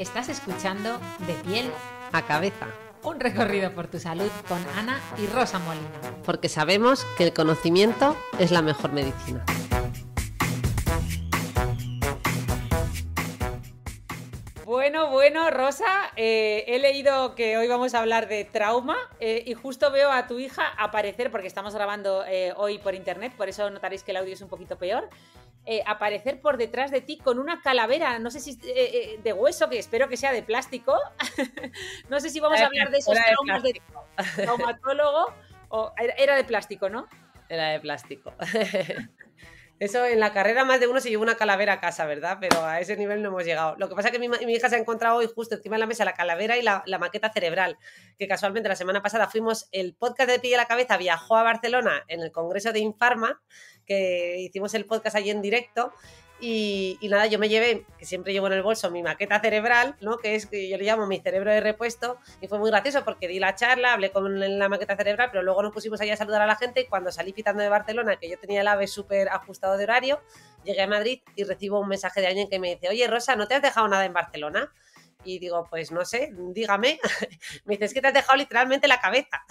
Estás escuchando De piel a cabeza. Un recorrido por tu salud con Ana y Rosa Molina. Porque sabemos que el conocimiento es la mejor medicina. Bueno, bueno, Rosa, eh, he leído que hoy vamos a hablar de trauma eh, y justo veo a tu hija aparecer porque estamos grabando eh, hoy por internet, por eso notaréis que el audio es un poquito peor. Eh, aparecer por detrás de ti con una calavera, no sé si eh, eh, de hueso, que espero que sea de plástico. no sé si vamos a hablar de esos de, traumatólogo. o, era de plástico, ¿no? Era de plástico. Eso en la carrera más de uno se llevó una calavera a casa, ¿verdad? Pero a ese nivel no hemos llegado. Lo que pasa es que mi, hija se ha encontrado hoy justo encima de la mesa la calavera y la, maqueta cerebral, que casualmente la semana pasada fuimos, el podcast de Pilla la Cabeza viajó a Barcelona en el Congreso de Infarma que hicimos el podcast allí en directo. Y, nada, yo me llevé, que siempre llevo en el bolso, mi maqueta cerebral, ¿no? Que es que yo le llamo mi cerebro de repuesto. Y fue muy gracioso porque di la charla, hablé con la maqueta cerebral, pero luego nos pusimos allá a saludar a la gente. Y cuando salí pitando de Barcelona, que yo tenía el AVE súper ajustado de horario, llegué a Madrid y recibo un mensaje de alguien que me dice: Oye, Rosa, ¿no te has dejado nada en Barcelona? Y digo, pues no sé, dígame. me dice es que te has dejado literalmente la cabeza.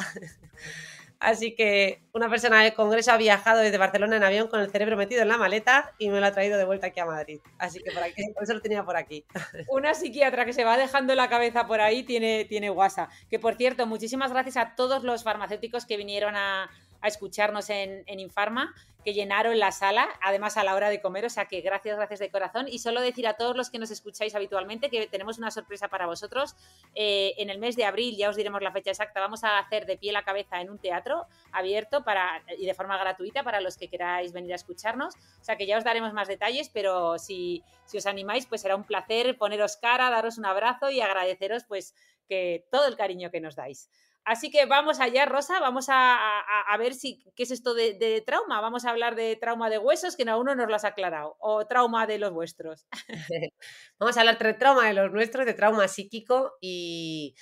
Así que una persona del Congreso ha viajado desde Barcelona en avión con el cerebro metido en la maleta y me lo ha traído de vuelta aquí a Madrid. Así que por, aquí, eso lo tenía por aquí. Una psiquiatra que se va dejando la cabeza por ahí tiene, tiene guasa. Que por cierto, muchísimas gracias a todos los farmacéuticos que vinieron a, a escucharnos en, Infarma, que llenaron la sala, además a la hora de comer, o sea que gracias, gracias de corazón. Y solo decir a todos los que nos escucháis habitualmente que tenemos una sorpresa para vosotros. Eh, en el mes de abril, ya os diremos la fecha exacta, vamos a hacer de pie la cabeza en un teatro abierto para, y de forma gratuita para los que queráis venir a escucharnos. O sea que ya os daremos más detalles, pero si, si os animáis, pues será un placer poneros cara, daros un abrazo y agradeceros pues que todo el cariño que nos dais. Así que vamos allá, Rosa, vamos a, a, ver si, qué es esto de, trauma. Vamos a hablar de trauma de huesos, que aún no nos lo has aclarado, o trauma de los vuestros. vamos a hablar de trauma de los nuestros, de trauma psíquico y...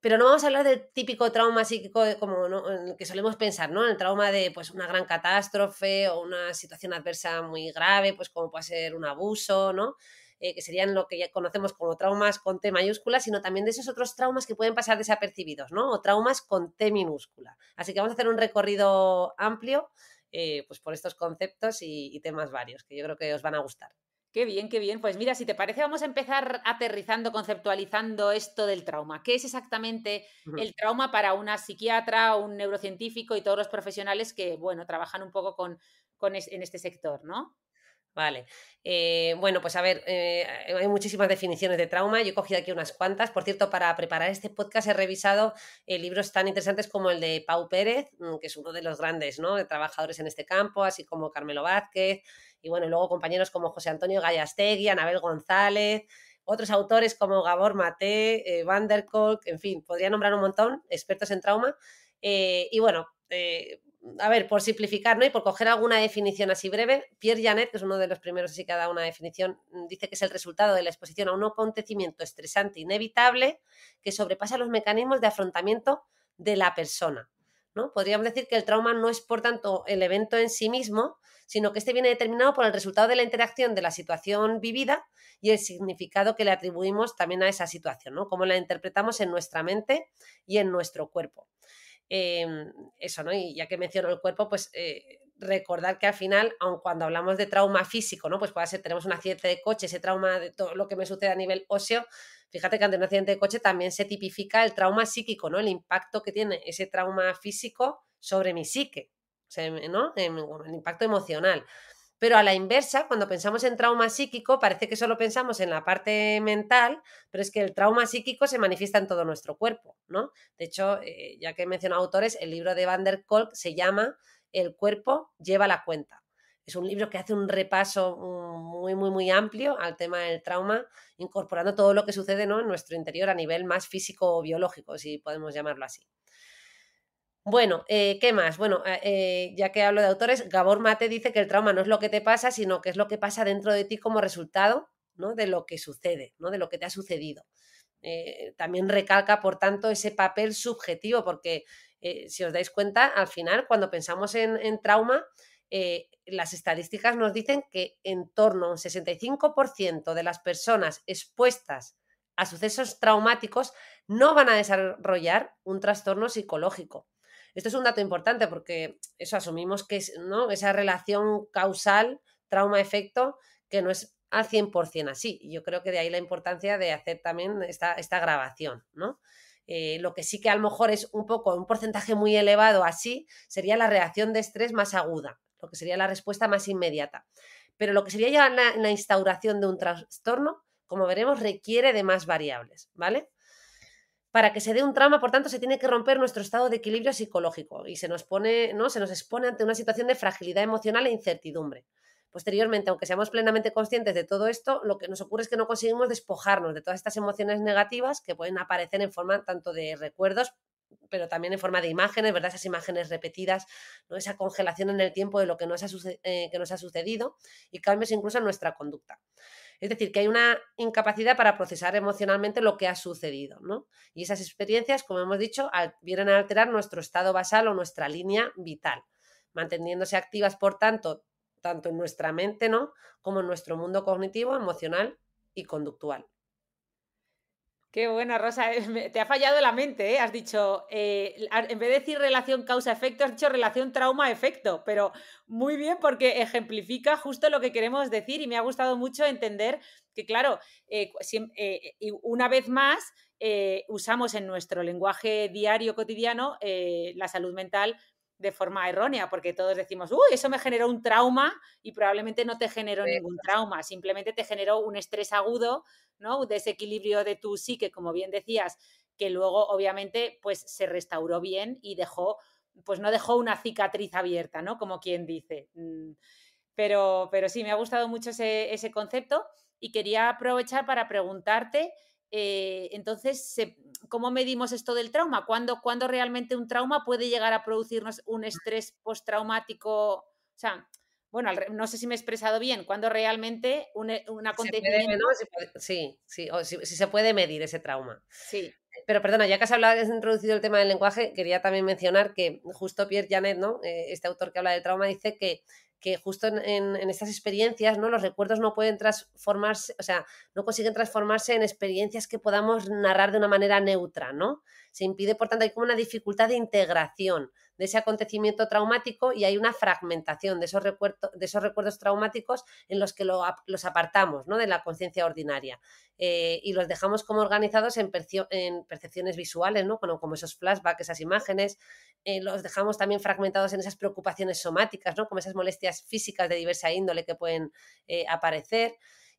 Pero no vamos a hablar del típico trauma psíquico como ¿no? que solemos pensar, ¿no? El trauma de pues, una gran catástrofe o una situación adversa muy grave, pues como puede ser un abuso, ¿no? Eh, que serían lo que ya conocemos como traumas con T mayúscula, sino también de esos otros traumas que pueden pasar desapercibidos, ¿no? O traumas con T minúscula. Así que vamos a hacer un recorrido amplio eh, pues por estos conceptos y, temas varios, que yo creo que os van a gustar. Qué bien, qué bien. Pues mira, si te parece, vamos a empezar aterrizando, conceptualizando esto del trauma. ¿Qué es exactamente el trauma para una psiquiatra, un neurocientífico y todos los profesionales que, bueno, trabajan un poco con, con en este sector, ¿no? Vale. Eh, bueno, pues a ver, eh, hay muchísimas definiciones de trauma. Yo he cogido aquí unas cuantas. Por cierto, para preparar este podcast he revisado eh, libros tan interesantes como el de Pau Pérez, mm, que es uno de los grandes ¿no? de trabajadores en este campo, así como Carmelo Vázquez, y bueno, luego compañeros como José Antonio Gallastegui, Anabel González, otros autores como Gabor mate Van der Kolk, en fin, podría nombrar un montón, expertos en trauma. y bueno, eh, a ver, por simplificar, Y por coger alguna definición así breve, Pierre Janet, que es uno de los primeros así que dado una definición, mm, dice que es el resultado de la exposición a un acontecimiento estresante e inevitable que sobrepasa los mecanismos de afrontamiento de la persona. ¿no? Podríamos decir que el trauma no es, por tanto, el evento en sí mismo, sino que este viene determinado por el resultado de la interacción de la situación vivida y el significado que le atribuimos también a esa situación, ¿no? Cómo la interpretamos en nuestra mente y en nuestro cuerpo. Em, eso, ¿no? Y ya que menciono el cuerpo, pues eh, recordar que al final, aun cuando hablamos de trauma físico, ¿no? Pues puede ser, tenemos un accidente de coche, ese trauma de todo lo que me sucede a nivel óseo, fíjate que ante un accidente de coche también se tipifica el trauma psíquico, ¿no? El impacto que tiene ese trauma físico sobre mi psique, ¿no? Em, el impacto emocional. Pero a la inversa, cuando pensamos en trauma psíquico, parece que solo pensamos en la parte mental, pero es que el trauma psíquico se manifiesta en todo nuestro cuerpo, ¿no? De hecho, eh, ya que he mencionado autores, el libro de Van der Kolk se llama El cuerpo lleva la cuenta. Es un libro que hace un repaso mm, muy, muy, muy amplio al tema del trauma, incorporando todo lo que sucede en nuestro interior a nivel más físico o biológico, si podemos llamarlo así. Bueno, eh, ¿qué más? Bueno, eh, ya que hablo de autores, Gabor Mate dice que el trauma no es lo que te pasa, sino que es lo que pasa dentro de ti como resultado ¿no? de lo que sucede, ¿no? de lo que te ha sucedido. Eh, también recalca, por tanto, ese papel subjetivo, porque si os dais cuenta, al final, cuando pensamos en, en trauma, las estadísticas nos dicen que en torno a un 65% de las personas expuestas a sucesos traumáticos no van a desarrollar un trastorno psicológico. Esto es un dato importante porque eso asumimos que es ¿no? esa relación causal, trauma-efecto, que no es al 100% así. Yo creo que de ahí la importancia de hacer también esta, esta grabación, ¿no? Eh, lo que sí que a lo mejor es un poco, un porcentaje muy elevado así, sería la reacción de estrés más aguda, lo que sería la respuesta más inmediata. Pero lo que sería ya la, la instauración de un trastorno, como veremos, requiere de más variables, ¿vale? Para que se dé un trauma, por tanto, se tiene que romper nuestro estado de equilibrio psicológico y se nos pone, ¿no? Se nos expone ante una situación de fragilidad emocional e incertidumbre. Posteriormente, aunque seamos plenamente conscientes de todo esto, lo que nos ocurre es que no conseguimos despojarnos de todas estas emociones negativas que pueden aparecer en forma tanto de recuerdos, pero también en forma de imágenes, ¿verdad? Esas imágenes repetidas, esa congelación en el tiempo de lo que nos ha, eh, que nos ha sucedido y cambios incluso en nuestra conducta. Es decir, que hay una incapacidad para procesar emocionalmente lo que ha sucedido, Y esas experiencias, como hemos dicho, vienen a alterar nuestro estado basal o nuestra línea vital, manteniéndose activas, por tanto, tanto en nuestra mente, ¿no? Como en nuestro mundo cognitivo, emocional y conductual. Qué buena, Rosa. Eh, te ha fallado la mente, ¿eh? Has dicho, eh, en vez de decir relación causa-efecto, has dicho relación trauma-efecto, pero muy bien porque ejemplifica justo lo que queremos decir y me ha gustado mucho entender que, claro, eh, una vez más, usamos en nuestro lenguaje diario cotidiano la salud mental de forma errónea, porque todos decimos, uy, eso me generó un trauma y probablemente no te generó ningún trauma, simplemente te generó un estrés agudo, ¿no? Un desequilibrio de tu psique, como bien decías, que luego obviamente pues se restauró bien y dejó, pues no dejó una cicatriz abierta, ¿no? Como quien dice. Mm, pero, pero sí, me ha gustado mucho ese, ese concepto y quería aprovechar para preguntarte eh, entonces, ¿cómo medimos esto del trauma? ¿Cuándo, ¿Cuándo, realmente un trauma puede llegar a producirnos un estrés postraumático? O sea, bueno, no sé si me he expresado bien, ¿Cuándo realmente un, eh, un acontecimiento... sí, sí, o si, se puede medir ese trauma. Sí. Pero perdona, ya que has hablado, introducido el tema del lenguaje, quería también mencionar que justo Pierre Janet, ¿no? Eh, este autor que habla del trauma, dice que que justo en, estas experiencias, ¿no? Los recuerdos no pueden transformarse, o sea, no consiguen transformarse en experiencias que podamos narrar de una manera neutra, ¿no? Se impide, por tanto, hay como una dificultad de integración de ese acontecimiento traumático y hay una fragmentación de esos, de esos recuerdos traumáticos en los que los apartamos ¿no? de la conciencia ordinaria eh, y los dejamos como organizados en, percepciones visuales, ¿no? como esos flashbacks, esas imágenes, eh, los dejamos también fragmentados en esas preocupaciones somáticas, ¿no? como esas molestias físicas de diversa índole que pueden eh, aparecer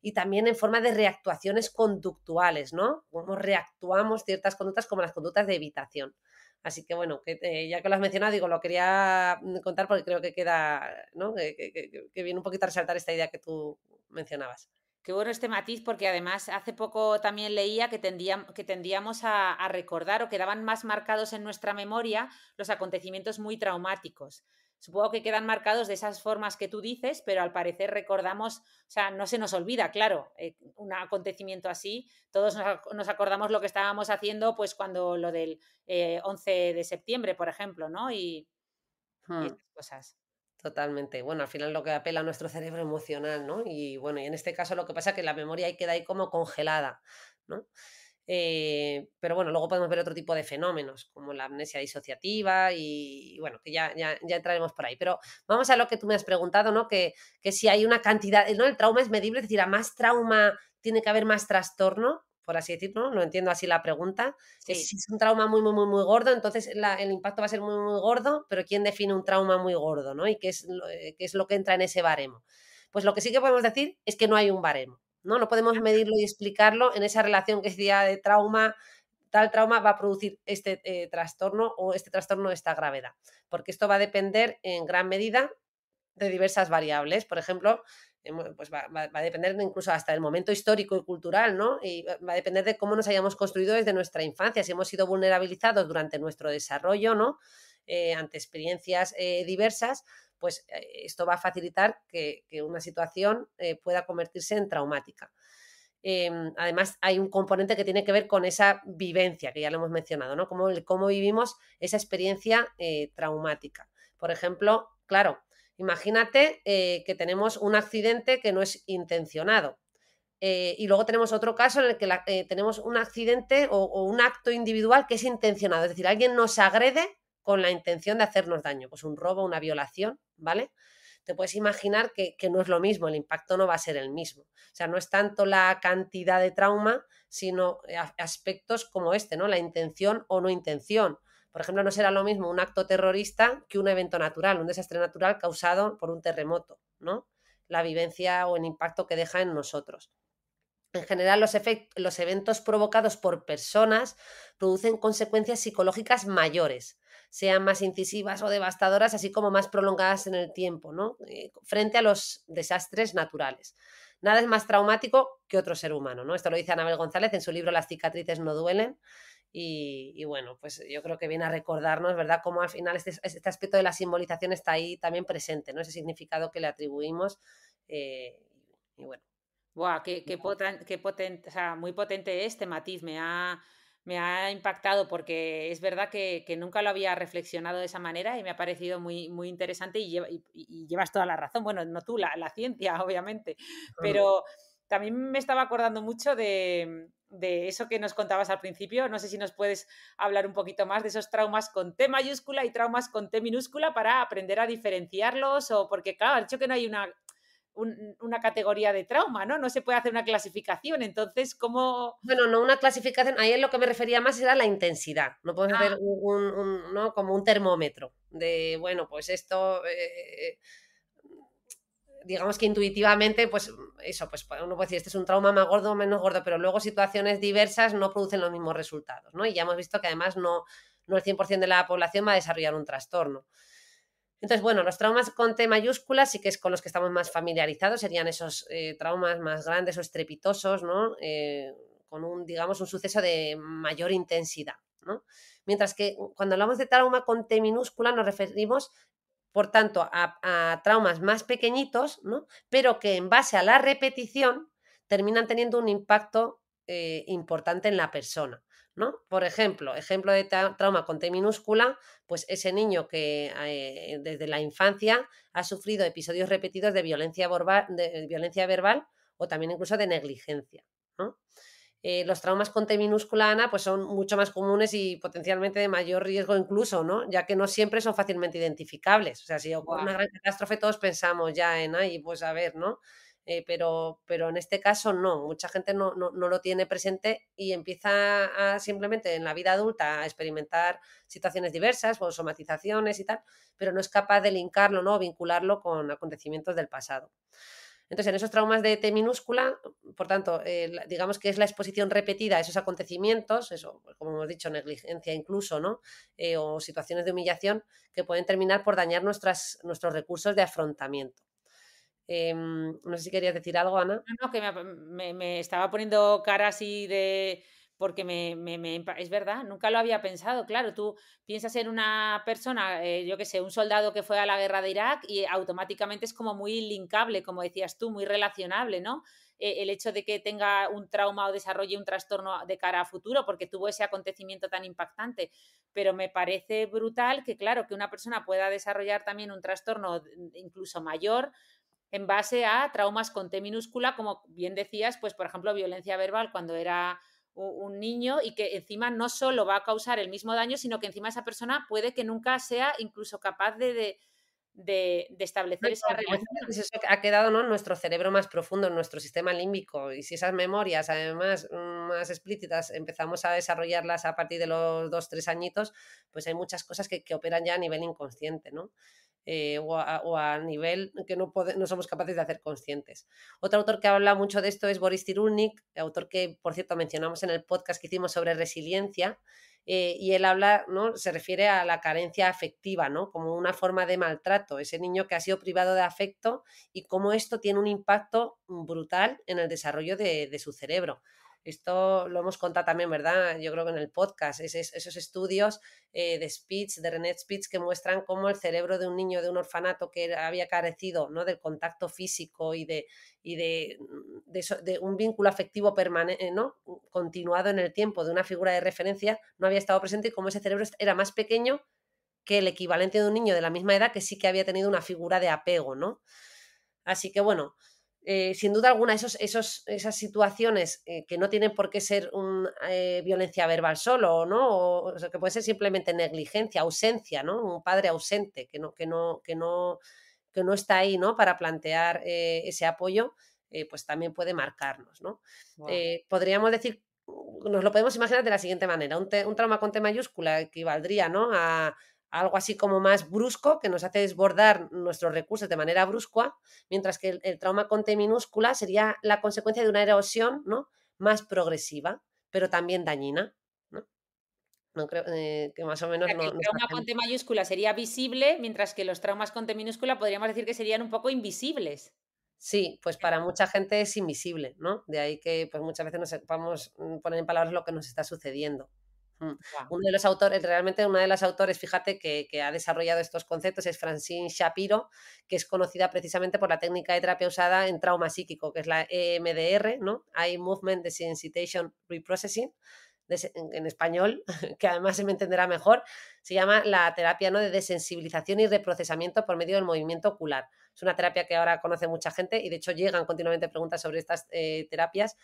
y también en forma de reactuaciones conductuales, ¿no? Cómo reactuamos ciertas conductas como las conductas de evitación. Así que bueno, eh, ya que lo has mencionado, digo, lo quería mm, contar porque creo que queda, ¿no? Que, viene un poquito a resaltar esta idea que tú mencionabas. Qué bueno este matiz, porque además hace poco también leía que, tendíamos, que tendíamos a, recordar o quedaban más marcados en nuestra memoria los acontecimientos muy traumáticos supongo que quedan marcados de esas formas que tú dices, pero al parecer recordamos, o sea, no se nos olvida, claro, eh, un acontecimiento así. Todos nos, acordamos lo que estábamos haciendo, pues cuando lo del 11 eh, de septiembre, por ejemplo, ¿no? Y, hmm. cosas. Totalmente. Bueno, al final lo que apela a nuestro cerebro emocional, ¿no? Y bueno, y en este caso lo que pasa es que la memoria ahí queda ahí como congelada, ¿no? Eh, pero bueno, luego podemos ver otro tipo de fenómenos, como la amnesia disociativa y, bueno, que ya, entraremos por ahí. Pero vamos a lo que tú me has preguntado, ¿no? Que, que si hay una cantidad, ¿no? El trauma es medible, es decir, a más trauma tiene que haber más trastorno, por así decirlo, no, entiendo así la pregunta. Si es un trauma muy, muy, muy, muy gordo, entonces el impacto va a ser muy, gordo, pero ¿quién define un trauma muy gordo, ¿no? Y qué es, eh, qué es lo que entra en ese baremo. Pues lo que sí que podemos decir es que no hay un baremo. ¿no? podemos medirlo y explicarlo en esa relación que decía de trauma, tal trauma va a producir este eh, trastorno o este trastorno de esta gravedad, porque esto va a depender en gran medida de diversas variables, por ejemplo, em, pues va, a depender incluso hasta el momento histórico y cultural, ¿no? Y va a depender de cómo nos hayamos construido desde nuestra infancia, si hemos sido vulnerabilizados durante nuestro desarrollo, ¿no? Eh, ante experiencias eh, diversas, pues eh, esto va a facilitar que, una situación eh, pueda convertirse en traumática. Em, además, hay un componente que tiene que ver con esa vivencia, que ya lo hemos mencionado, ¿no? Cómo, cómo vivimos esa experiencia eh, traumática. Por ejemplo, claro, imagínate que tenemos un accidente que no es intencionado. y luego tenemos otro caso en el que tenemos un accidente o, un acto individual que es intencionado, es decir, alguien nos agrede con la intención de hacernos daño, pues un robo, una violación, ¿vale? Te puedes imaginar que, no es lo mismo, el impacto no va a ser el mismo. O sea, no es tanto la cantidad de trauma, sino eh, aspectos como este, ¿no? La intención o no intención. Por ejemplo, no será lo mismo un acto terrorista que un evento natural, un desastre natural causado por un terremoto, ¿no? La vivencia o el impacto que deja en nosotros. En general, los, los eventos provocados por personas producen consecuencias psicológicas mayores, sean más incisivas o devastadoras, así como más prolongadas en el tiempo, ¿no? Eh, frente a los desastres naturales. Nada es más traumático que otro ser humano, ¿no? Esto lo dice Anabel González en su libro Las cicatrices no duelen. Y, bueno, pues yo creo que viene a recordarnos, ¿verdad?, cómo al final este, este, aspecto de la simbolización está ahí también presente, ¿no? Ese significado que le atribuimos. Eh, y bueno. Buah, qué, o sea, muy potente este matiz. Me ha, me ha impactado porque es verdad que, nunca lo había reflexionado de esa manera y me ha parecido muy, muy interesante y, y, llevas toda la razón. Bueno, no tú, la, ciencia, obviamente, pero también me estaba acordando mucho de, de, eso que nos contabas al principio. No sé si nos puedes hablar un poquito más de esos traumas con T mayúscula y traumas con T minúscula para aprender a diferenciarlos o porque, claro, el dicho que no hay una una categoría de trauma, ¿no? No se puede hacer una clasificación. Entonces, ¿cómo...? Bueno, no una clasificación, ahí es lo que me refería más era la intensidad. No podemos ah. hacer un, como un termómetro de, bueno, pues esto... Eh, digamos que intuitivamente, pues eso, pues, pues uno puede decir, este es un trauma más gordo o menos gordo, pero luego situaciones diversas no producen los mismos resultados, ¿no? Y ya hemos visto que además no, no el 100% de la población va a desarrollar un trastorno. Entonces, bueno, los traumas con T mayúscula sí que es con los que estamos más familiarizados, serían esos eh, traumas más grandes o estrepitosos, ¿no? Eh, con un, digamos, un suceso de mayor intensidad, Mientras que cuando hablamos de trauma con T minúscula nos referimos, por tanto, a, traumas más pequeñitos, ¿no? Pero que en base a la repetición terminan teniendo un impacto eh, importante en la persona. ¿no? Por ejemplo, ejemplo de trauma con T minúscula, pues ese niño que eh, desde la infancia ha sufrido episodios repetidos de violencia, de violencia verbal o también incluso de negligencia, eh, los traumas con T minúscula, Ana, pues son mucho más comunes y potencialmente de mayor riesgo incluso, ¿no? Ya que no siempre son fácilmente identificables. O sea, si ocurre una gran catástrofe, todos pensamos ya en, ahí, pues a ver, ¿no? Eh, pero, en este caso no, mucha gente no, lo tiene presente y empieza simplemente en la vida adulta a experimentar situaciones diversas, o pues, somatizaciones y tal, pero no es capaz de linkarlo ¿no? o vincularlo con acontecimientos del pasado. Entonces, en esos traumas de T minúscula, por tanto, eh, digamos que es la exposición repetida a esos acontecimientos, pues, como hemos dicho, negligencia incluso, eh, o situaciones de humillación que pueden terminar por dañar nuestros recursos de afrontamiento. Em, no sé si querías decir algo, Ana. No, que me, estaba poniendo cara así de... Porque me, es verdad, nunca lo había pensado. Claro, tú piensas en una persona, eh, yo qué sé, un soldado que fue a la guerra de Irak y automáticamente es como muy linkable, como decías tú, muy relacionable, ¿no? E-, el hecho de que tenga un trauma o desarrolle un trastorno de cara a futuro porque tuvo ese acontecimiento tan impactante. Pero me parece brutal que, claro, que una persona pueda desarrollar también un trastorno mm, incluso mayor en base a traumas con T minúscula, como bien decías, pues por ejemplo violencia verbal cuando era un niño y que encima no solo va a causar el mismo daño, sino que encima esa persona puede que nunca sea incluso capaz de, establecer esa relación. Eso ha quedado en nuestro cerebro más profundo, en nuestro sistema límbico. Y si esas memorias, además, mm, más explícitas, empezamos a desarrollarlas a partir de los dos, tres añitos, pues hay muchas cosas que, que operan ya a nivel inconsciente, ¿no? Eh, o, a, nivel que no, no somos capaces de hacer conscientes. Otro autor que habla mucho de esto es Boris Tirulnik, autor que, por cierto, mencionamos en el podcast que hicimos sobre resiliencia, eh, y él habla, ¿no? Se refiere a la carencia afectiva, Como una forma de maltrato, ese niño que ha sido privado de afecto y cómo esto tiene un impacto brutal en el desarrollo de su cerebro. Esto lo hemos contado también, ¿verdad? Yo creo que en el podcast, esos estudios eh, de Speech, de René Spitz, que muestran cómo el cerebro de un niño de un orfanato que había carecido ¿no? del contacto físico y de, y de, mm, de, un vínculo afectivo permanente, eh, ¿no? continuado en el tiempo, de una figura de referencia, no había estado presente y cómo ese cerebro era más pequeño que el equivalente de un niño de la misma edad que sí que había tenido una figura de apego, ¿no? Así que bueno, eh, sin duda alguna, esos, esos, esas situaciones eh, que no tienen por qué ser una eh, violencia verbal solo, ¿no? O, que puede ser simplemente negligencia, ausencia, ¿no? Un padre ausente que no, que no, que no, que no está ahí, ¿no? Para plantear ese apoyo, pues también puede marcarnos, ¿no? podríamos decir, nos lo podemos imaginar de la siguiente manera, un, trauma con T mayúscula equivaldría, ¿no? A, algo así como más brusco, que nos hace desbordar nuestros recursos de manera brusca, mientras que el, trauma con T minúscula sería la consecuencia de una erosión ¿no? más progresiva, pero también dañina. ¿no? creo eh, que más o menos. no, el trauma con T mayúscula sería visible, mientras que los traumas con T minúscula podríamos decir que serían un poco invisibles. Sí, pues para mucha gente es invisible, ¿no? De ahí que pues muchas veces no sepamos eh, mm, poner en palabras lo que nos está sucediendo. Uno de los autores, realmente una de las autores, fíjate, que, ha desarrollado estos conceptos es Francine Shapiro, que es conocida precisamente por la técnica de terapia usada en trauma psíquico, que es la EMDR, ¿no? Eye Movement Desensitization Reprocessing, en español, que además se me entenderá mejor, se llama la terapia ¿no? de desensibilización y reprocesamiento por medio del movimiento ocular. Es una terapia que ahora conoce mucha gente y de hecho llegan continuamente preguntas sobre estas eh, terapias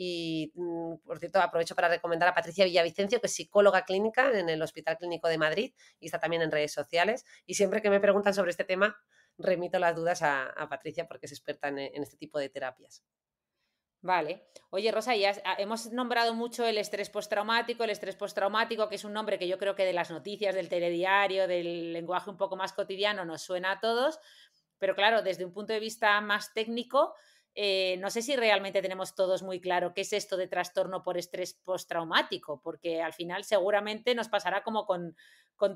y, mm, por cierto, aprovecho para recomendar a Patricia Villavicencio, que es psicóloga clínica en el Hospital Clínico de Madrid y está también en redes sociales. Y siempre que me preguntan sobre este tema, remito las dudas a, Patricia porque es experta en, en este tipo de terapias. Vale. Oye, Rosa, ya ah, hemos nombrado mucho el estrés postraumático, el estrés postraumático, que es un nombre que yo creo que de las noticias, del telediario, del lenguaje un poco más cotidiano, nos suena a todos, pero claro, desde un punto de vista más técnico, eh, no sé si realmente tenemos todos muy claro qué es esto de trastorno por estrés postraumático, porque al final seguramente nos pasará como con,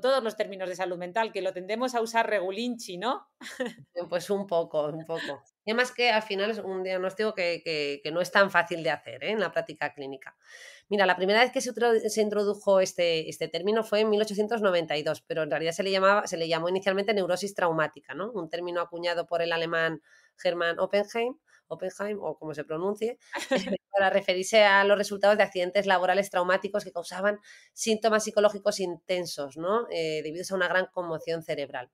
todos los términos de salud mental, que lo tendemos a usar regulinchi, ¿no? Eh, pues un poco, un poco. Y además que al final es un diagnóstico que, no es tan fácil de hacer ¿eh? en la práctica clínica. Mira, la primera vez que se, introdujo este, este, término fue en 1892, pero en realidad se le, llamaba, se le llamó inicialmente neurosis traumática, ¿no? Un término acuñado por el alemán Hermann Oppenheim Oppenheim o como se pronuncie, para referirse a los resultados de accidentes laborales traumáticos que causaban síntomas psicológicos intensos, ¿no? Eh, debido a una gran conmoción cerebral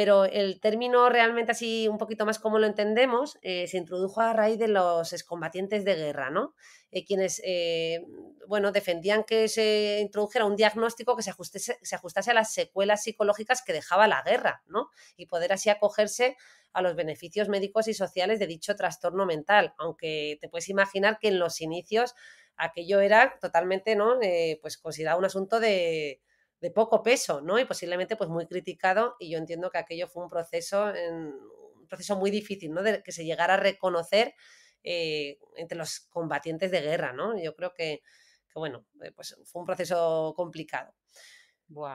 pero el término realmente así un poquito más como lo entendemos eh, se introdujo a raíz de los excombatientes de guerra, ¿no? Eh, quienes, eh, bueno, defendían que se introdujera un diagnóstico que se ajustase, se ajustase a las secuelas psicológicas que dejaba la guerra, ¿no? Y poder así acogerse a los beneficios médicos y sociales de dicho trastorno mental, aunque te puedes imaginar que en los inicios aquello era totalmente, ¿no? pues considerado un asunto de, de poco peso, ¿no? Y posiblemente pues muy criticado y yo entiendo que aquello fue un proceso, un proceso muy difícil, ¿no? De que se llegara a reconocer eh, entre los combatientes de guerra, ¿no? Yo creo que, bueno, eh, pues fue un proceso complicado.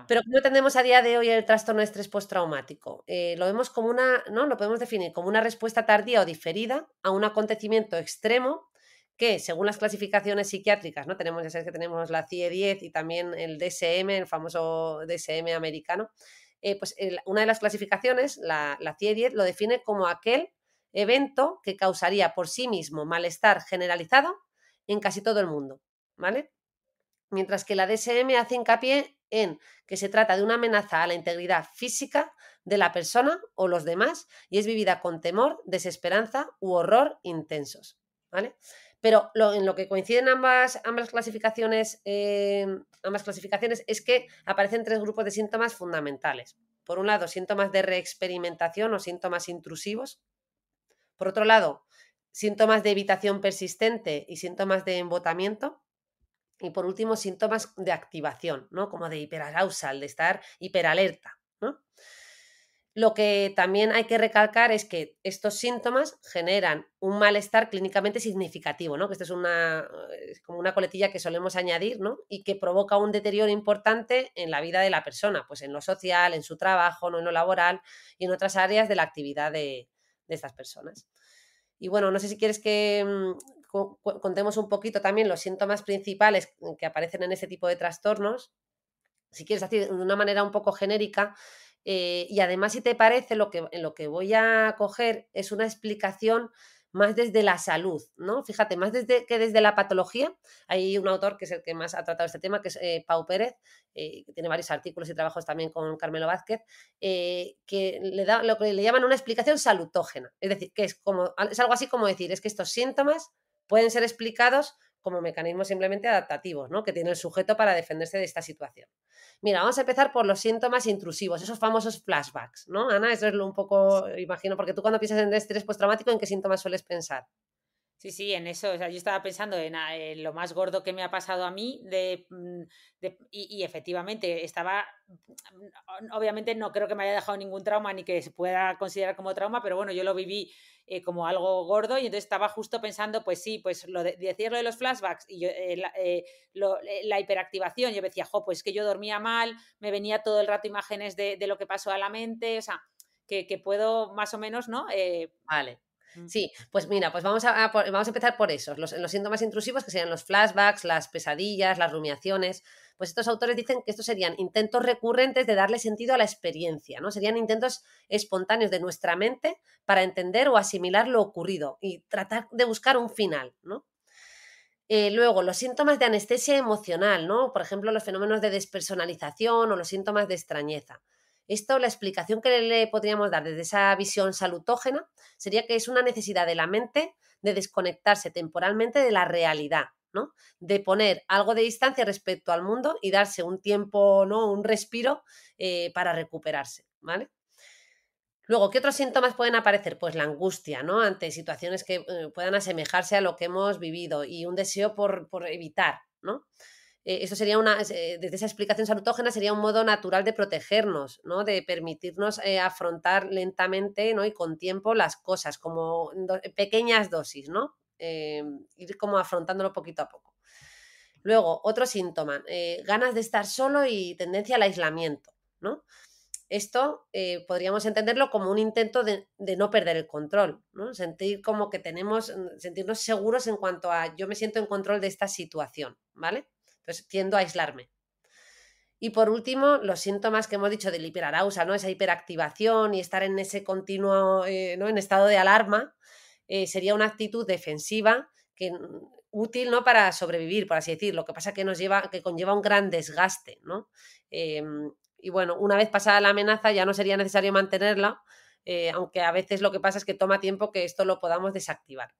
Pero ¿cómo tenemos a día de hoy el trastorno de estrés postraumático? Eh, lo vemos como una, ¿no? Lo podemos definir como una respuesta tardía o diferida a un acontecimiento extremo que según las clasificaciones psiquiátricas, ¿no? Tenemos, ya sabes que tenemos la CIE 10 y también el DSM, el famoso DSM americano, eh, pues una de las clasificaciones, la, CIE 10, lo define como aquel evento que causaría por sí mismo malestar generalizado en casi todo el mundo, ¿vale? Mientras que la DSM hace hincapié en que se trata de una amenaza a la integridad física de la persona o los demás y es vivida con temor, desesperanza u horror intensos, ¿vale? Pero en lo que coinciden ambas, ambas, clasificaciones, em, ambas clasificaciones es que aparecen tres grupos de síntomas fundamentales. Por un lado, síntomas de reexperimentación o síntomas intrusivos. Por otro lado, síntomas de evitación persistente y síntomas de embotamiento. Y por último, síntomas de activación, ¿no? Como de hiperarousal, de estar hiperalerta, lo que también hay que recalcar es que estos síntomas generan un malestar clínicamente significativo, ¿no? Que esto es una como una coletilla que solemos añadir, ¿no? Y que provoca un deterioro importante en la vida de la persona, pues en lo social, en su trabajo, ¿no? en lo laboral y en otras áreas de la actividad de, de estas personas. Y bueno, no sé si quieres que mm, contemos un poquito también los síntomas principales eh, que aparecen en este tipo de trastornos. Si quieres decir de una manera un poco genérica, eh, y además, si te parece, lo que, lo que voy a coger es una explicación más desde la salud, ¿no? Fíjate, más desde que desde la patología. Hay un autor que es el que más ha tratado este tema, que es eh, Pau Pérez, eh, que tiene varios artículos y trabajos también con Carmelo Vázquez, que le da lo que le llaman una explicación salutógena. Es decir, que es como es algo así como decir, es que estos síntomas pueden ser explicados como mecanismos simplemente adaptativos ¿no? que tiene el sujeto para defenderse de esta situación. Mira, vamos a empezar por los síntomas intrusivos, esos famosos flashbacks, ¿no, Ana? Eso es lo un poco, imagino, porque tú cuando piensas en estrés postraumático, ¿en qué síntomas sueles pensar? Sí, sí, en eso. yo estaba pensando ah, en, lo más gordo que me ha pasado a mí mm, y, efectivamente estaba, mm, obviamente no creo que me haya dejado ningún trauma ni que se pueda considerar como trauma, pero bueno, yo lo viví eh, como algo gordo y entonces estaba justo pensando, pues sí, pues lo de, decirlo de los flashbacks y eh, eh, la, hiperactivación, yo decía, jo, pues que yo dormía mal, me venía todo el rato imágenes de, lo que pasó a la mente, o sea, que, que puedo más o menos, ¿no? vale Mm. Sí, pues mira, pues vamos a, empezar por esos, los, síntomas intrusivos que serían los flashbacks, las pesadillas, las rumiaciones. Pues estos autores dicen que estos serían intentos recurrentes de darle sentido a la experiencia, ¿no? Serían intentos espontáneos de nuestra mente para entender o asimilar lo ocurrido y tratar de buscar un final, ¿no? Eh, luego, los síntomas de anestesia emocional, ¿no? Por ejemplo, los fenómenos de despersonalización o los síntomas de extrañeza. Esto, la explicación que le podríamos dar desde esa visión salutógena sería que es una necesidad de la mente de desconectarse temporalmente de la realidad, ¿no? De poner algo de distancia respecto al mundo y darse un tiempo, ¿no? Un respiro eh, para recuperarse, ¿vale? Luego, ¿qué otros síntomas pueden aparecer? Pues la angustia, ¿no? Ante situaciones que eh, puedan asemejarse a lo que hemos vivido y un deseo por, por evitar, ¿no? Eh, eso sería una, eh, desde esa explicación salutógena sería un modo natural de protegernos, ¿no? De permitirnos eh, afrontar lentamente, ¿no? Y con tiempo las cosas, como pequeñas dosis, ¿no? ir como afrontándolo poquito a poco. Luego, otro síntoma, ganas de estar solo y tendencia al aislamiento, ¿no? Esto podríamos entenderlo como un intento de, de, no perder el control, ¿no? Sentir como que tenemos, sentirnos seguros en cuanto a yo me siento en control de esta situación, ¿vale? Entonces tiendo a aislarme. Y por último, los síntomas que hemos dicho del hiperarousa, ¿no? Esa hiperactivación y estar en ese continuo, eh, ¿no? En estado de alarma, eh, sería una actitud defensiva que, mm, útil, ¿no? Para sobrevivir, por así decir. Lo que pasa que nos lleva, que conlleva un gran desgaste, ¿no? Em, y bueno, una vez pasada la amenaza ya no sería necesario mantenerla, eh, aunque a veces lo que pasa es que toma tiempo que esto lo podamos desactivar.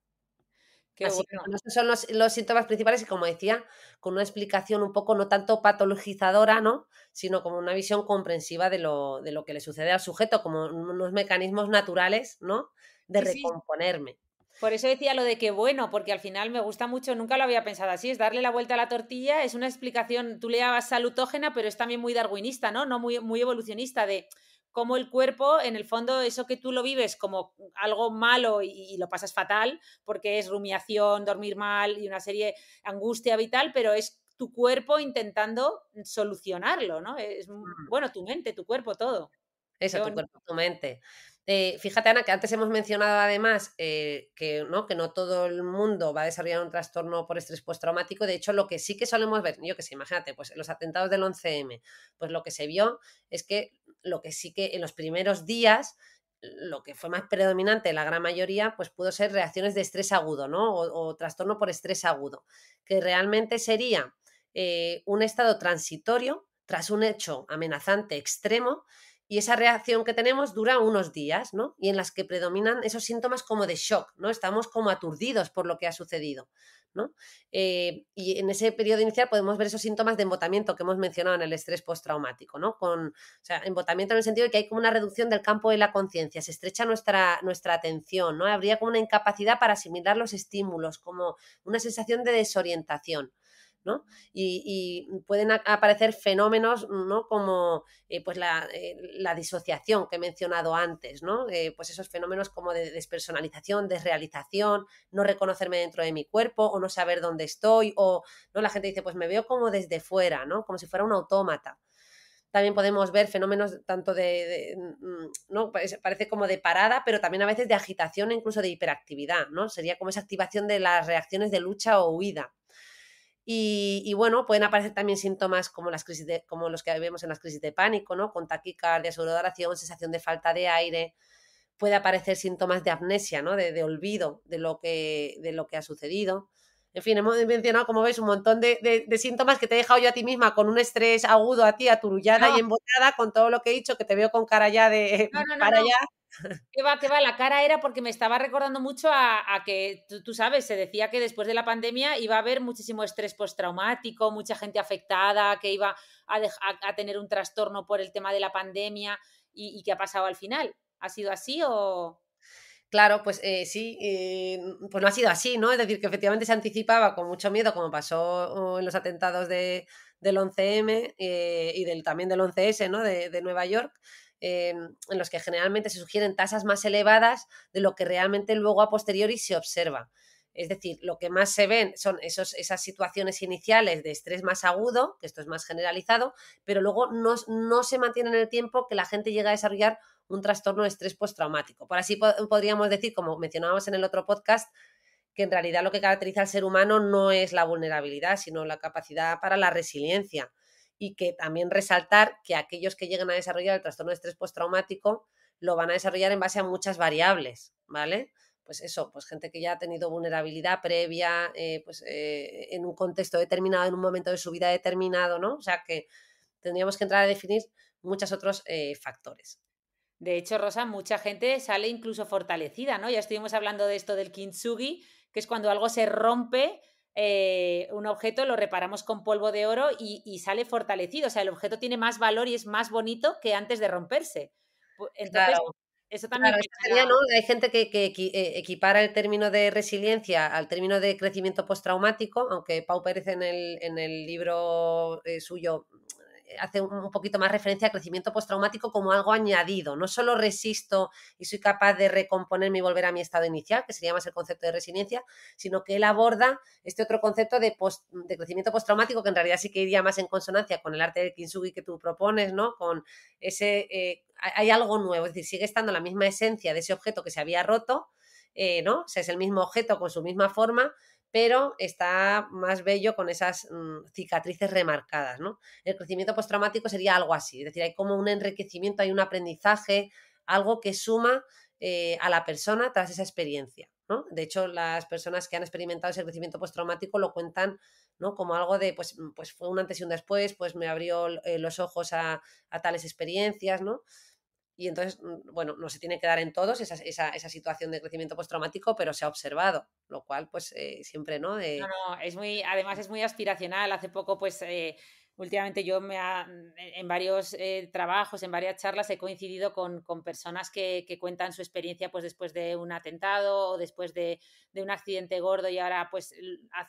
Así que son los, síntomas principales y como decía, con una explicación un poco no tanto patologizadora, ¿no? sino como una visión comprensiva de lo, que le sucede al sujeto, como unos mecanismos naturales ¿no? de recomponerme. Por eso decía lo de que bueno, porque al final me gusta mucho, nunca lo había pensado así, es darle la vuelta a la tortilla, es una explicación, tú le llamas salutógena, pero es también muy darwinista, ¿no? No muy, muy evolucionista de cómo el cuerpo, en el fondo, eso que tú lo vives como algo malo y, lo pasas fatal, porque es rumiación, dormir mal y una serie angustia vital, pero es tu cuerpo intentando solucionarlo, ¿no? Es, mm. bueno, tu mente, tu cuerpo, todo. Eso, tu cuerpo, tu mente. Eh, fíjate, Ana, que antes hemos mencionado además eh, que, ¿no? que no todo el mundo va a desarrollar un trastorno por estrés postraumático. De hecho, lo que sí que solemos ver, yo que sé, imagínate, pues los atentados del 11M, pues lo que se vio es que lo que sí que en los primeros días lo que fue más predominante la gran mayoría, pues pudo ser reacciones de estrés agudo, ¿no? O, trastorno por estrés agudo, que realmente sería eh, un estado transitorio tras un hecho amenazante extremo y esa reacción que tenemos dura unos días, ¿no? Y en las que predominan esos síntomas como de shock, ¿no? Estamos como aturdidos por lo que ha sucedido, ¿no? Eh, y en ese periodo inicial podemos ver esos síntomas de embotamiento que hemos mencionado en el estrés postraumático, ¿no? Con, o sea, embotamiento en el sentido de que hay como una reducción del campo de la conciencia, se estrecha nuestra, nuestra atención, ¿no? Habría como una incapacidad para asimilar los estímulos, como una sensación de desorientación. ¿no? Y, pueden aparecer fenómenos, ¿no? Como eh, pues eh, la, disociación que he mencionado antes, ¿no? Eh, pues esos fenómenos como de despersonalización, desrealización, no reconocerme dentro de mi cuerpo o no saber dónde estoy o, ¿no? La gente dice, pues me veo como desde fuera, ¿no? Como si fuera un autómata también podemos ver fenómenos tanto de, mm, no parece como de parada, pero también a veces de agitación e incluso de hiperactividad, ¿no? Sería como esa activación de las reacciones de lucha o huida. Y, bueno, pueden aparecer también síntomas como, las crisis como los que vemos en las crisis de pánico, ¿no? con taquicardia, sudoración, sensación de falta de aire. Puede aparecer síntomas de amnesia, ¿no? de, olvido de lo, que, de lo que ha sucedido. En fin, hemos mencionado, como veis, un montón de, síntomas que te he dejado yo a ti misma con un estrés agudo a ti, aturullada y embotada con todo lo que he dicho, que te veo con cara ya de para allá. Qué va, va, la cara era porque me estaba recordando mucho a, que, tú, sabes, se decía que después de la pandemia iba a haber muchísimo estrés postraumático, mucha gente afectada, que iba a, a, tener un trastorno por el tema de la pandemia y, que ha pasado al final. ¿Ha sido así o...? Claro, pues eh, sí, eh, mm, pues no ha sido así, ¿no? Es decir, que efectivamente se anticipaba con mucho miedo, como pasó en los atentados de, del 11M eh, y del, también del 11S, ¿no? de Nueva York. Em, en los que generalmente se sugieren tasas más elevadas de lo que realmente luego a posteriori se observa. Es decir, lo que más se ven son esas situaciones iniciales de estrés más agudo, que esto es más generalizado, pero luego no, se mantiene en el tiempo que la gente llega a desarrollar un trastorno de estrés postraumático. Por así podríamos decir, como mencionábamos en el otro podcast, que en realidad lo que caracteriza al ser humano no es la vulnerabilidad, sino la capacidad para la resiliencia y que también resaltar que aquellos que llegan a desarrollar el trastorno de estrés postraumático lo van a desarrollar en base a muchas variables, ¿vale? Pues eso, pues gente que ya ha tenido vulnerabilidad previa, eh, pues eh, en un contexto determinado, en un momento de su vida determinado, ¿no? O sea que tendríamos que entrar a definir muchos otros eh, factores. De hecho, Rosa, mucha gente sale incluso fortalecida, ¿no? Ya estuvimos hablando de esto del kintsugi, que es cuando algo se rompe eh, un objeto, lo reparamos con polvo de oro y, sale fortalecido. O sea, el objeto tiene más valor y es más bonito que antes de romperse. Entonces, Eso también. Hay gente que, eh, equipara el término de resiliencia al término de crecimiento postraumático, aunque Pau Pérez en el, en el libro eh, suyo hace un poquito más referencia al crecimiento postraumático como algo añadido. No solo resisto y soy capaz de recomponerme y volver a mi estado inicial, que sería más el concepto de resiliencia, sino que él aborda este otro concepto de, crecimiento postraumático, que en realidad sí que iría más en consonancia con el arte de Kintsugi que tú propones, ¿no? Con ese. Eh, hay algo nuevo, es decir, sigue estando la misma esencia de ese objeto que se había roto, eh, ¿no? sea, es el mismo objeto con su misma forma, pero está más bello con esas mm, cicatrices remarcadas, ¿no? El crecimiento postraumático sería algo así, es decir, hay como un enriquecimiento, hay un aprendizaje, algo que suma eh, a la persona tras esa experiencia. ¿no? De hecho, las personas que han experimentado ese crecimiento postraumático lo cuentan ¿no? como algo de, pues, mm, pues fue un antes y un después, pues me abrió eh, los ojos a, a, tales experiencias, ¿no? Y entonces, mm, bueno, no se tiene que dar en todos esa, situación de crecimiento postraumático, pero se ha observado, lo cual, pues, eh, siempre, ¿no? No, eh, no, es muy, además es muy aspiracional. Hace poco, pues, eh, últimamente yo me mm, e, en varios eh, trabajos, en varias charlas he coincidido con, con personas que, que, cuentan su experiencia pues después de un atentado o después de, de un accidente gordo y ahora pues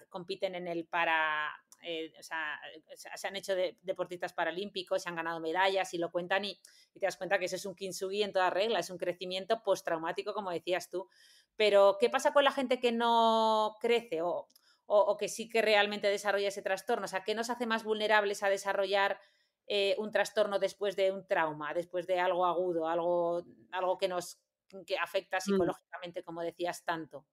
compiten en el para... Eh, o sea, se han hecho de, deportistas paralímpicos, se han ganado medallas y lo cuentan y, y te das cuenta que eso es un kintsugi en toda regla, es un crecimiento postraumático, como decías tú. Pero, ¿qué pasa con la gente que no crece? O, o, que sí que realmente desarrolla ese trastorno? O sea, ¿qué nos hace más vulnerables a desarrollar eh, un trastorno después de un trauma, después de algo agudo, algo, algo que nos afecta mm. psicológicamente, como decías, tanto?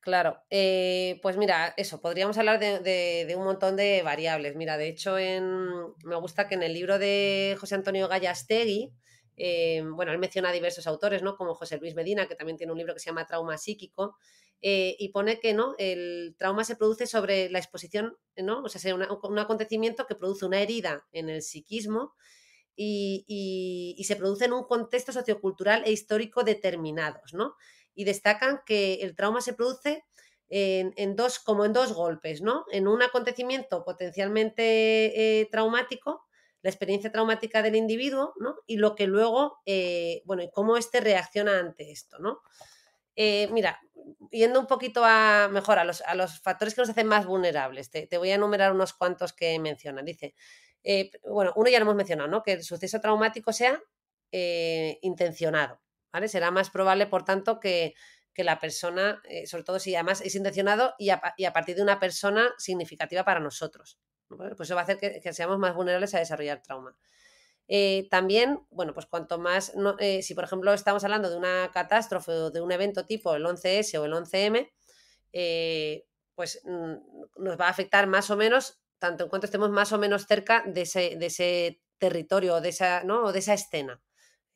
Claro, eh, pues mira, eso, podríamos hablar de, un montón de variables. Mira, de hecho, en, me gusta que en el libro de José Antonio Gallastegui, eh, bueno, él menciona a diversos autores, ¿no? Como José Luis Medina, que también tiene un libro que se llama Trauma Psíquico, eh, y pone que no, el trauma se produce sobre la exposición, ¿no? O sea, un acontecimiento que produce una herida en el psiquismo y, se produce en un contexto sociocultural e histórico determinados, Y destacan que el trauma se produce en, dos, como en dos golpes, ¿no? En un acontecimiento potencialmente eh, traumático, la experiencia traumática del individuo, ¿no? Y lo que luego, eh, bueno, cómo éste reacciona ante esto, ¿no? mira, yendo un poquito a mejor a los, a los factores que nos hacen más vulnerables, te, voy a enumerar unos cuantos que mencionan. Dice, eh, bueno, uno ya lo hemos mencionado, ¿no? Que el suceso traumático sea eh, intencionado, ¿vale? Será más probable, por tanto, que, que la persona, eh, sobre todo si además es intencionado y a, y a, partir de una persona significativa para nosotros. Pues eso va a hacer que seamos más vulnerables a desarrollar trauma. Eh, también, bueno, pues cuanto más, no, eh, si por ejemplo estamos hablando de una catástrofe o de un evento tipo el 11S o el 11M, eh, pues mm, nos va a afectar más o menos, tanto en cuanto estemos más o menos cerca de ese, de ese territorio de esa, ¿no? o de esa escena.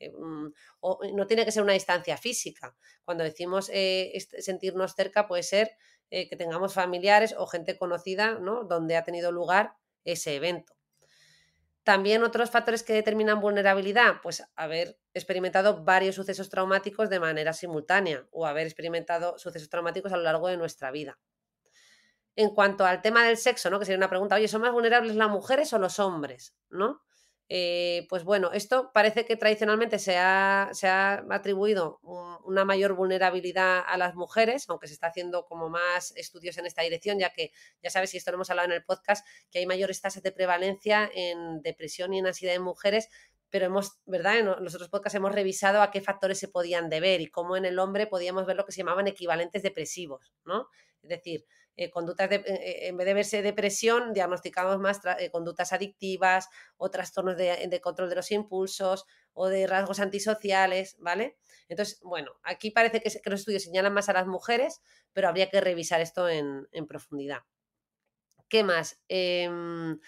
Mm, o no tiene que ser una distancia física. Cuando decimos sentirnos cerca, puede ser que tengamos familiares o gente conocida ¿no? donde ha tenido lugar ese evento. También otros factores que determinan vulnerabilidad, pues haber experimentado varios sucesos traumáticos de manera simultánea o haber experimentado sucesos traumáticos a lo largo de nuestra vida. En cuanto al tema del sexo, ¿no? Que sería una pregunta, oye, ¿son más vulnerables las mujeres o los hombres? ¿No? Eh, pues bueno, esto parece que tradicionalmente se ha, atribuido una mayor vulnerabilidad a las mujeres, aunque se está haciendo como más estudios en esta dirección, ya que ya sabes, y esto lo hemos hablado en el podcast, que hay mayores tasas de prevalencia en depresión y en ansiedad en mujeres, pero hemos, ¿verdad? En los otros podcasts hemos revisado a qué factores se podían deber y cómo en el hombre podíamos ver lo que se llamaban equivalentes depresivos, ¿no? Es decir, eh, conductas, eh, en vez de verse depresión, diagnosticamos más eh, conductas adictivas o trastornos de, control de los impulsos o de rasgos antisociales, ¿vale? Entonces, bueno, aquí parece que, los estudios señalan más a las mujeres, pero habría que revisar esto en, profundidad. ¿Qué más? Em,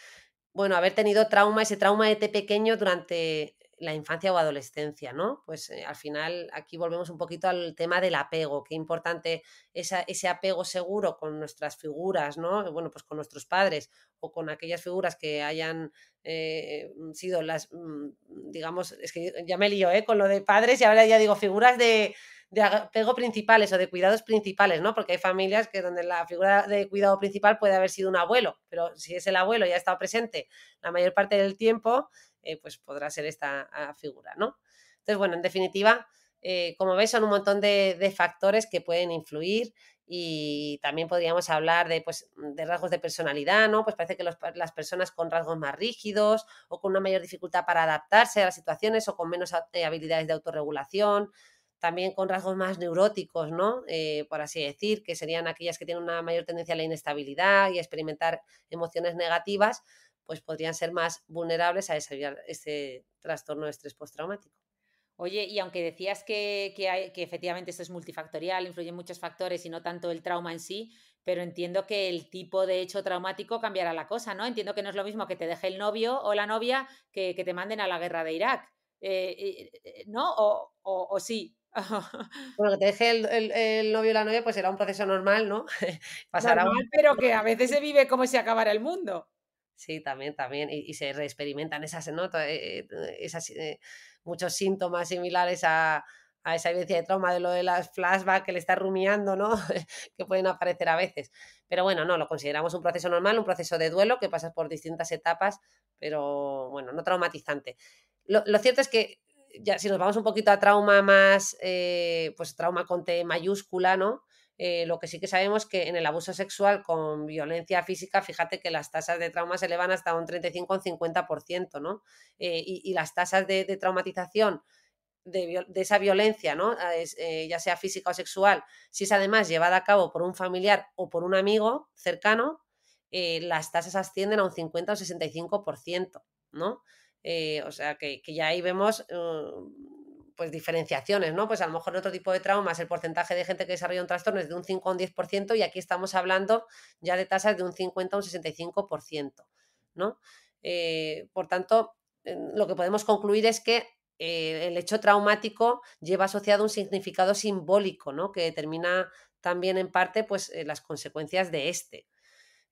bueno, haber tenido trauma, ese trauma de pequeño durante la infancia o adolescencia, ¿no? Pues eh, al final aquí volvemos un poquito al tema del apego, qué importante ese apego seguro con nuestras figuras, ¿no? Bueno, pues con nuestros padres o con aquellas figuras que hayan eh, mm, sido las, mm, digamos, es que ya me lío, ¿eh? Con lo de padres y ahora ya digo figuras de, de apego principales o de cuidados principales, ¿no? Porque hay familias que donde la figura de cuidado principal puede haber sido un abuelo, pero si es el abuelo y ha estado presente la mayor parte del tiempo, eh, pues podrá ser esta ah, figura, ¿no? Entonces, bueno, en definitiva, eh, como veis, son un montón de, factores que pueden influir y también podríamos hablar de, pues, rasgos de personalidad, ¿no? Pues parece que las personas con rasgos más rígidos o con una mayor dificultad para adaptarse a las situaciones o con menos eh, habilidades de autorregulación, también con rasgos más neuróticos, ¿no? por así decir, que serían aquellas que tienen una mayor tendencia a la inestabilidad y a experimentar emociones negativas, pues podrían ser más vulnerables a desarrollar ese trastorno de estrés postraumático. Oye, y aunque decías que, que, efectivamente esto es multifactorial, influyen muchos factores y no tanto el trauma en sí, pero entiendo que el tipo de hecho traumático cambiará la cosa, ¿no? Entiendo que no es lo mismo que te deje el novio o la novia que, que te manden a la guerra de Irak, eh, eh, eh, ¿no? o, o, sí, bueno, que te deje el, novio o la novia, pues será un proceso normal, ¿no? Pasará mal pero que a veces se vive como si acabara el mundo. Sí, también, también. Y, se reexperimentan esas, ¿no? Eh, eh, esas, eh, muchos síntomas similares a, esa evidencia de trauma de lo de las flashbacks que le está rumiando, ¿no? que pueden aparecer a veces. Pero bueno, no, lo consideramos un proceso normal, un proceso de duelo que pasas por distintas etapas, pero bueno, no traumatizante. Lo, cierto es que ya, si nos vamos un poquito a trauma más, pues trauma con T mayúscula, ¿no? Eh, lo que sí que sabemos que en el abuso sexual con violencia física, fíjate que las tasas de trauma se elevan hasta un 35 o un 50%, ¿no? Eh, y, las tasas de, traumatización de, esa violencia, ¿no? Ah, eh, ya sea física o sexual, si es además llevada a cabo por un familiar o por un amigo cercano, las tasas ascienden a un 50 o 65%, ¿no? o sea que, que, ya ahí vemos pues diferenciaciones, ¿no? Pues a lo mejor otro tipo de traumas el porcentaje de gente que desarrolla un trastorno es de un 5 o un 10% y aquí estamos hablando ya de tasas de un 50 a un 65%, ¿no? Eh, por tanto, eh, lo que podemos concluir es que eh, el hecho traumático lleva asociado un significado simbólico, ¿no? Que determina también en parte pues, las consecuencias de este.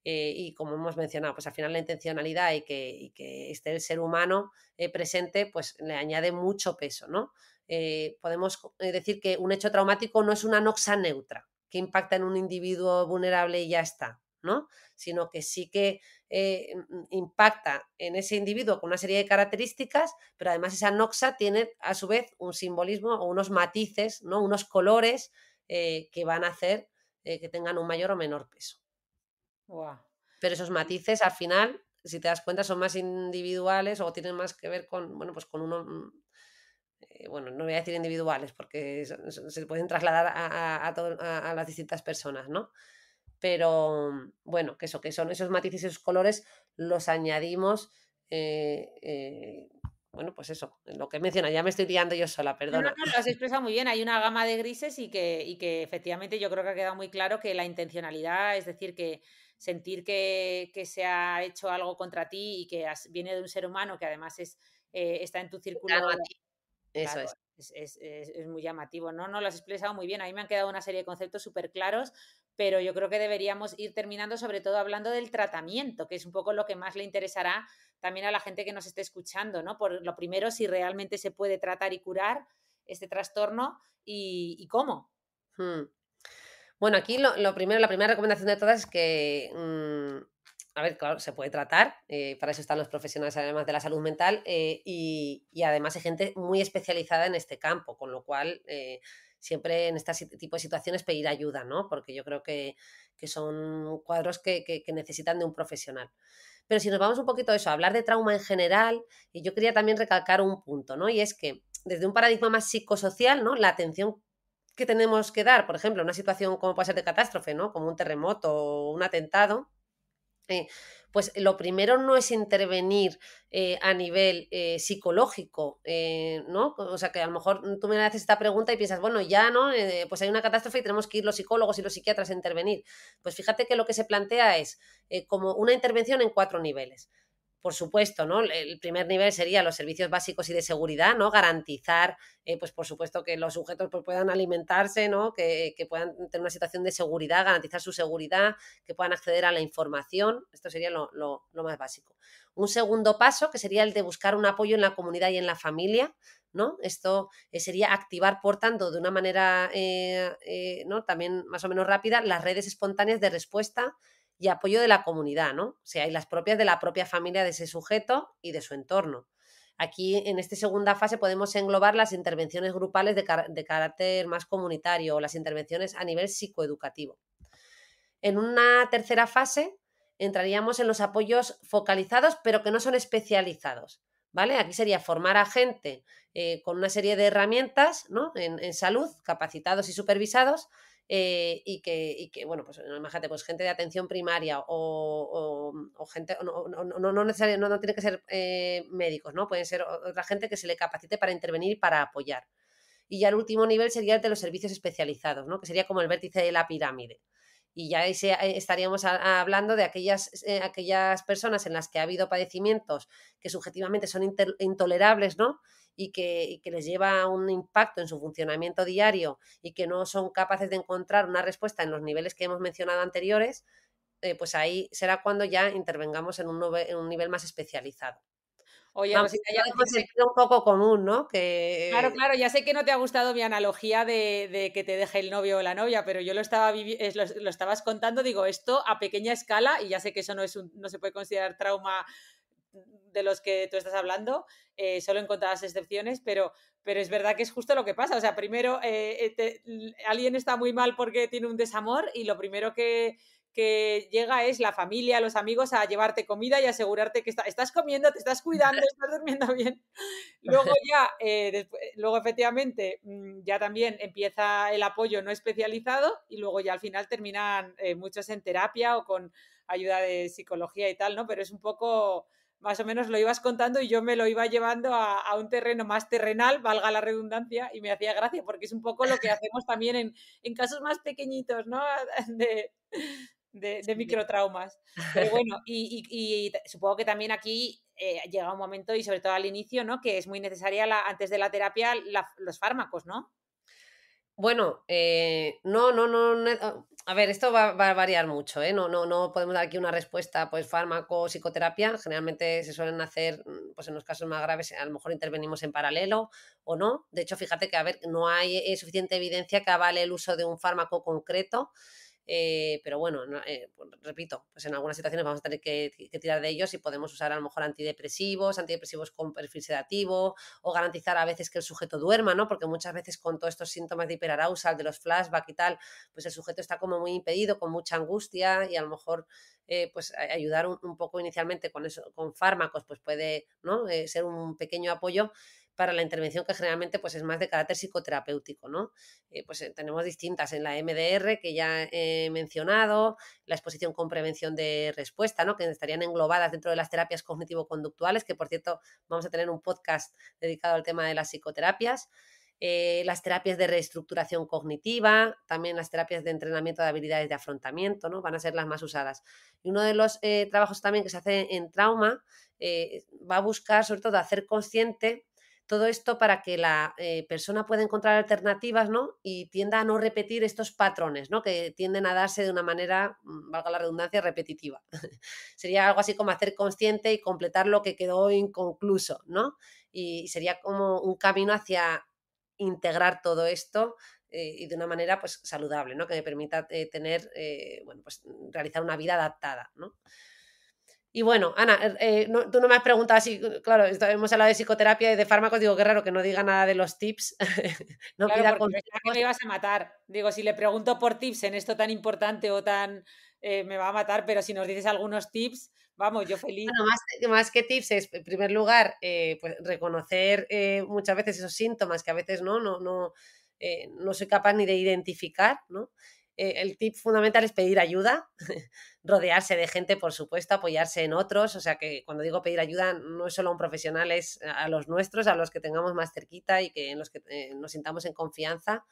y como hemos mencionado, pues al final la intencionalidad y que, y que esté el ser humano presente, pues le añade mucho peso, ¿no? Eh, podemos eh, decir que un hecho traumático no es una noxa neutra que impacta en un individuo vulnerable y ya está, ¿no? Sino que sí que eh, mm, impacta en ese individuo con una serie de características, pero además esa noxa tiene a su vez un simbolismo o unos matices, ¿no? Unos colores que van a hacer que tengan un mayor o menor peso. Pero esos matices al final si te das cuenta, son más individuales o tienen más que ver con, bueno, pues con uno, mm, eh, bueno, no voy a decir individuales porque se pueden trasladar a, a, las distintas personas, ¿no? Pero mm, bueno, que eso, que son esos matices, esos colores, los añadimos. Eh, eh, bueno, pues eso, lo que menciona, ya me estoy liando yo sola, perdona. No, no, lo has expresado muy bien, hay una gama de grises y que, efectivamente yo creo que ha quedado muy claro que la intencionalidad, es decir, que sentir que, se ha hecho algo contra ti y que viene de un ser humano que además es, está en tu círculo eso es. Es, muy llamativo, ¿no? No lo has expresado muy bien. A mí me han quedado una serie de conceptos súper claros, pero yo creo que deberíamos ir terminando, sobre todo hablando del tratamiento, que es un poco lo que más le interesará también a la gente que nos esté escuchando, ¿no? Por lo primero, si realmente se puede tratar y curar este trastorno y, cómo. Hmm. Bueno, aquí lo, primero, la primera recomendación de todas es que mm, a ver, claro, se puede tratar, eh, para eso están los profesionales además de la salud mental eh, y, además hay gente muy especializada en este campo, con lo cual eh, siempre en este tipo de situaciones pedir ayuda, ¿no? Porque yo creo que, son cuadros que, necesitan de un profesional. Pero si nos vamos un poquito a eso, a hablar de trauma en general, y yo quería también recalcar un punto, ¿no? Y es que desde un paradigma más psicosocial, ¿no? La atención que tenemos que dar, por ejemplo, en una situación como puede ser de catástrofe, ¿no? Como un terremoto o un atentado, pues lo primero no es intervenir eh, a nivel eh, psicológico, eh, ¿no? O sea, que a lo mejor tú me haces esta pregunta y piensas, bueno, ya, ¿no? pues hay una catástrofe y tenemos que ir los psicólogos y los psiquiatras a intervenir. Pues fíjate que lo que se plantea es como una intervención en cuatro niveles por supuesto, ¿no? El primer nivel sería los servicios básicos y de seguridad, ¿no? Garantizar, eh, pues por supuesto, que los sujetos pues, puedan alimentarse, ¿no? Que, puedan tener una situación de seguridad, garantizar su seguridad, que puedan acceder a la información. Esto sería lo, más básico. Un segundo paso, que sería el de buscar un apoyo en la comunidad y en la familia, ¿no? Esto eh, sería activar, por tanto, de una manera eh, ¿no? también más o menos rápida, las redes espontáneas de respuesta y apoyo de la comunidad, ¿no? O sea, y las propias de la propia familia de ese sujeto y de su entorno. Aquí, en esta segunda fase, podemos englobar las intervenciones grupales de, carácter más comunitario o las intervenciones a nivel psicoeducativo. En una tercera fase, entraríamos en los apoyos focalizados, pero que no son especializados. ¿Vale? Aquí sería formar a gente eh, con una serie de herramientas ¿no? en, salud, capacitados y supervisados, eh, y, que, bueno, pues imagínate, pues gente de atención primaria o, gente, no, no, tiene que ser eh, médicos, ¿no? Pueden ser otra gente que se le capacite para intervenir y para apoyar. Y ya el último nivel sería el de los servicios especializados, ¿no? Que sería como el vértice de la pirámide y ya eh, estaríamos hablando de aquellas, eh, aquellas personas en las que ha habido padecimientos que subjetivamente son intolerables, Y que, les lleva un impacto en su funcionamiento diario y que no son capaces de encontrar una respuesta en los niveles que hemos mencionado anteriores, eh, pues ahí será cuando ya intervengamos en un nivel más especializado. Oye, que ya un poco común, ¿no? Claro, claro, ya sé que no te ha gustado mi analogía de, que te deje el novio o la novia, pero yo lo estaba lo, estabas contando, digo, esto a pequeña escala, y ya sé que eso no se puede considerar trauma de los que tú estás hablando, eh, solo en contadas excepciones, pero, es verdad que es justo lo que pasa. O sea, primero eh, eh, alguien está muy mal porque tiene un desamor y lo primero que, llega es la familia, los amigos a llevarte comida y asegurarte que estás comiendo, te estás cuidando, estás durmiendo bien. Luego ya, eh, eh, luego efectivamente, mm, ya también empieza el apoyo no especializado y luego ya al final terminan eh, muchos en terapia o con ayuda de psicología y tal, ¿no? Pero es un poco, más o menos lo ibas contando y yo me lo iba llevando a, un terreno más terrenal, valga la redundancia, y me hacía gracia porque es un poco lo que hacemos también en, casos más pequeñitos, ¿no? de, microtraumas. Pero bueno, y, supongo que también aquí eh, llega un momento, y sobre todo al inicio, ¿no? Que es muy necesaria la, antes de la terapia los fármacos, ¿no? Bueno, eh, no, no, no, ah, A ver, esto va, a variar mucho, ¿eh? No, no, no podemos dar aquí una respuesta, pues fármaco, psicoterapia. Generalmente se suelen hacer, mm, pues en los casos más graves, a lo mejor intervenimos en paralelo o no. De hecho, fíjate que, a ver, no hay suficiente evidencia que avale el uso de un fármaco concreto. Eh, pero eh, bueno, repito, pues en algunas situaciones vamos a tener que, tirar de ellos y podemos usar a lo mejor antidepresivos, antidepresivos con perfil sedativo o garantizar a veces que el sujeto duerma, ¿no? Porque muchas veces con todos estos síntomas de hiperarousal, de los flashback y tal, pues el sujeto está como muy impedido, con mucha angustia y a lo mejor eh, pues ayudar un, poco inicialmente con eso, con fármacos, pues puede ¿no? ser un pequeño apoyo para la intervención que generalmente pues, es más de carácter psicoterapéutico. ¿no? Eh, pues eh, tenemos distintas en la MDR que ya he mencionado, la exposición con prevención de respuesta, ¿no? que estarían englobadas dentro de las terapias cognitivo-conductuales, que por cierto vamos a tener un podcast dedicado al tema de las psicoterapias. Eh, las terapias de reestructuración cognitiva, también las terapias de entrenamiento de habilidades de afrontamiento, ¿no? Van a ser las más usadas. Y uno de los trabajos también que se hace en trauma va a buscar sobre todo hacer consciente todo esto para que la eh, persona pueda encontrar alternativas ¿no? y tienda a no repetir estos patrones ¿no? que tienden a darse de una manera, mm, valga la redundancia, repetitiva. sería algo así como hacer consciente y completar lo que quedó inconcluso, ¿no? Y sería como un camino hacia integrar todo esto eh, y de una manera pues, saludable, ¿no? Que me permita eh, tener, bueno, pues realizar una vida adaptada, ¿no? Y bueno, Ana, eh, tú no me has preguntado si, claro, hemos hablado de psicoterapia y de fármacos, digo, qué raro que no diga nada de los tips. no me ibas a matar. Digo, si le pregunto por tips en esto tan importante o tan... Eh, me va a matar, pero si nos dices algunos tips, vamos, yo feliz. Bueno, más, que tips es, en primer lugar, eh, pues reconocer muchas veces esos síntomas que a veces no, no, no, no soy capaz ni de identificar, ¿no? Eh, el tip fundamental es pedir ayuda, rodearse de gente, por supuesto, apoyarse en otros. O sea que cuando digo pedir ayuda, no es solo a un profesional, es a los nuestros, a los que tengamos más cerquita y que en los que eh, nos sintamos en confianza.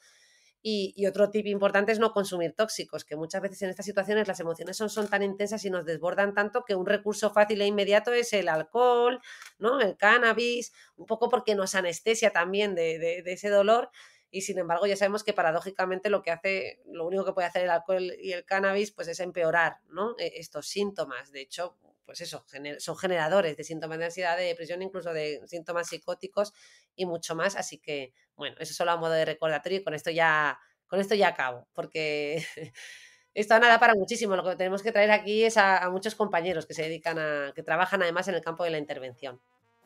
Y, otro tip importante es no consumir tóxicos, que muchas veces en estas situaciones las emociones son, son, tan intensas y nos desbordan tanto que un recurso fácil e inmediato es el alcohol, ¿no? El cannabis, un poco porque nos anestesia también de ese dolor y sin embargo ya sabemos que paradójicamente lo que hace, lo único que puede hacer el alcohol y el cannabis pues es empeorar e, estos síntomas. De hecho, pues eso, son generadores de síntomas de ansiedad, de depresión, incluso de síntomas psicóticos y mucho más. Así que, bueno, eso solo a modo de recordatorio y con esto ya, con esto ya acabo, porque esto nada para muchísimo. Lo que tenemos que traer aquí es a, muchos compañeros que se dedican a, que trabajan además en el campo de la intervención.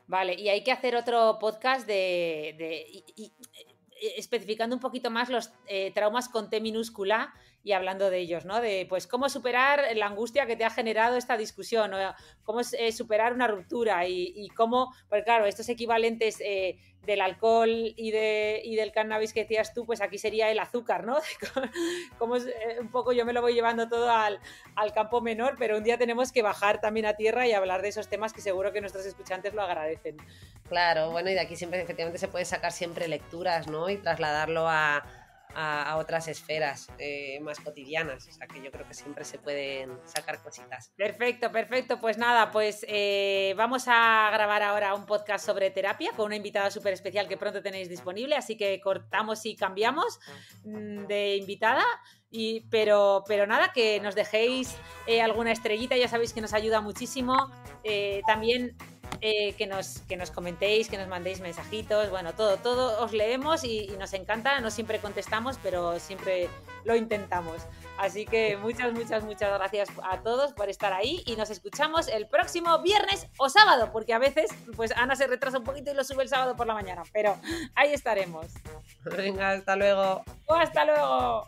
Vale, y hay que hacer otro podcast de, especificando un poquito más los eh, traumas con T minúscula y hablando de ellos, ¿no? De pues cómo superar la angustia que te ha generado esta discusión, o cómo eh, superar una ruptura y, cómo, pues claro, estos equivalentes eh, del alcohol y, de, y del cannabis que decías tú, pues aquí sería el azúcar, ¿no? como eh, un poco yo me lo voy llevando todo al, al, campo menor, pero un día tenemos que bajar también a tierra y hablar de esos temas que seguro que nuestros escuchantes lo agradecen. Claro, bueno, y de aquí siempre efectivamente se puede sacar siempre lecturas, ¿no? Y trasladarlo a a, otras esferas eh, más cotidianas. O sea que yo creo que siempre se pueden sacar cositas. Perfecto, perfecto. Pues nada, pues eh, vamos a grabar ahora un podcast sobre terapia con una invitada súper especial que pronto tenéis disponible. Así que cortamos y cambiamos mm, de invitada. Y, pero, pero nada, que nos dejéis eh, alguna estrellita, ya sabéis que nos ayuda muchísimo. también eh, que, nos, que nos comentéis, que nos mandéis mensajitos, bueno, todo, todo os leemos y, nos encanta, no siempre contestamos, pero siempre lo intentamos. Así que muchas, muchas, muchas gracias a todos por estar ahí y nos escuchamos el próximo viernes o sábado, porque a veces pues Ana se retrasa un poquito y lo sube el sábado por la mañana, pero ahí estaremos. Venga, hasta luego. hasta luego.